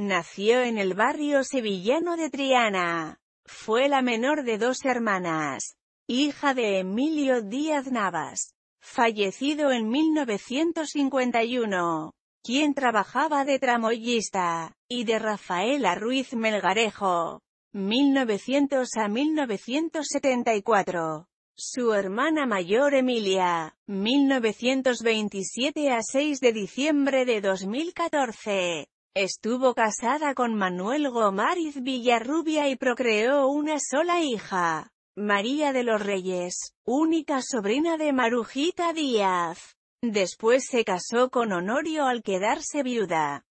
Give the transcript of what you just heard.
Nació en el barrio sevillano de Triana. Fue la menor de dos hermanas, hija de Emilio Díaz Navas, fallecido en 1951, quien trabajaba de tramoyista, y de Rafaela Ruiz Melgarejo, 1900 a 1974. Su hermana mayor Emilia, 1927 a 6 de diciembre de 2014. Estuvo casada con Manuel Gomárez Villarrubia y procreó una sola hija, María de los Reyes, única sobrina de Marujita Díaz. Después se casó con Honorio al quedarse viuda.